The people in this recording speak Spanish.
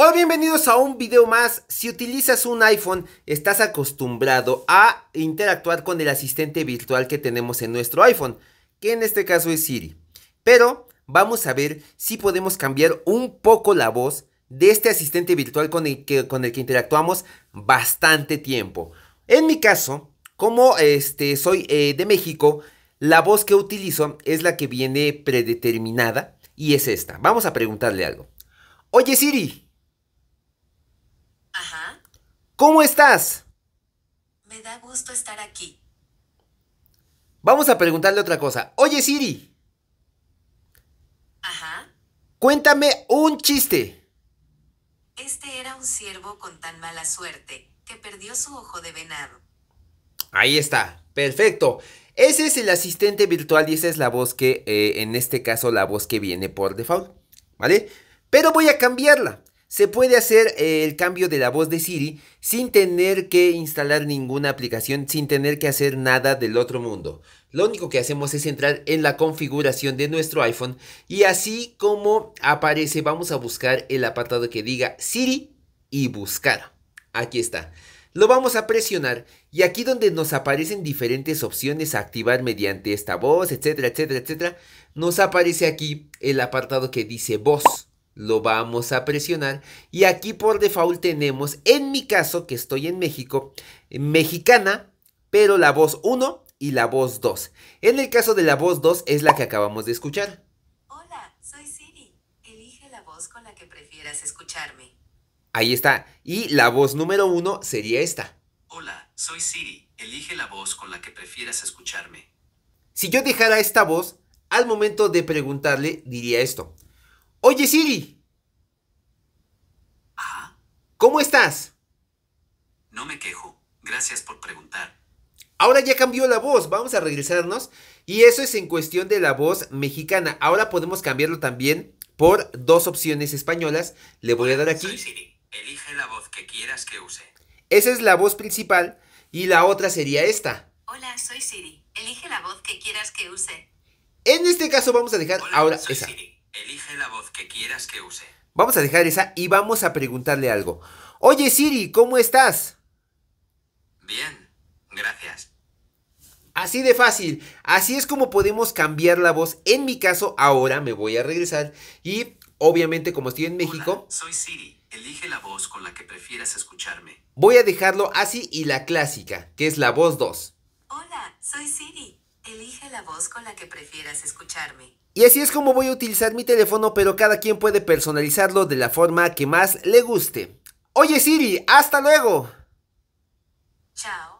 Hola, bienvenidos a un video más. Si utilizas un iPhone, estás acostumbrado a interactuar con el asistente virtual que tenemos en nuestro iPhone, que en este caso es Siri. Pero vamos a ver si podemos cambiar un poco la voz de este asistente virtual con el que, interactuamos bastante tiempo. En mi caso, como este, soy eh, de México, la voz que utilizo es la que viene predeterminada y es esta. Vamos a preguntarle algo. Oye Siri, ¿Cómo estás? Me da gusto estar aquí. Vamos a preguntarle otra cosa. Oye, Siri. Ajá. Cuéntame un chiste. Este era un ciervo con tan mala suerte que perdió su ojo de venado. Ahí está. Perfecto. Ese es el asistente virtual y esa es la voz que, eh, en este caso, la voz que viene por default. ¿Vale? Pero voy a cambiarla. Se puede hacer eh, el cambio de la voz de Siri sin tener que instalar ninguna aplicación, sin tener que hacer nada del otro mundo. Lo único que hacemos es entrar en la configuración de nuestro iPhone y así como aparece vamos a buscar el apartado que diga Siri y buscar. Aquí está. Lo vamos a presionar y aquí donde nos aparecen diferentes opciones a activar mediante esta voz, etcétera, etcétera, etcétera, nos aparece aquí el apartado que dice voz lo vamos a presionar y aquí por default tenemos, en mi caso que estoy en México, mexicana, pero la voz 1 y la voz 2. En el caso de la voz 2 es la que acabamos de escuchar. Hola, soy Siri. Elige la voz con la que prefieras escucharme. Ahí está. Y la voz número 1 sería esta. Hola, soy Siri. Elige la voz con la que prefieras escucharme. Si yo dejara esta voz, al momento de preguntarle diría esto. Oye Siri. Ah, ¿Cómo estás? No me quejo. Gracias por preguntar. Ahora ya cambió la voz. Vamos a regresarnos. Y eso es en cuestión de la voz mexicana. Ahora podemos cambiarlo también por dos opciones españolas. Le voy a dar aquí. Elige la voz que quieras que use. Esa es la voz principal y la otra sería esta. Hola, soy Siri. Elige la voz que quieras que use. En este caso vamos a dejar ahora esa que quieras que use. Vamos a dejar esa y vamos a preguntarle algo. Oye Siri, ¿cómo estás? Bien, gracias. Así de fácil, así es como podemos cambiar la voz. En mi caso, ahora me voy a regresar y obviamente como estoy en México... soy Siri, elige la voz con la que prefieras escucharme. Voy a dejarlo así y la clásica, que es la voz 2. Hola, soy Siri, elige la voz con la que prefieras escucharme. Y así es como voy a utilizar mi teléfono, pero cada quien puede personalizarlo de la forma que más le guste. Oye Siri, hasta luego. Chao.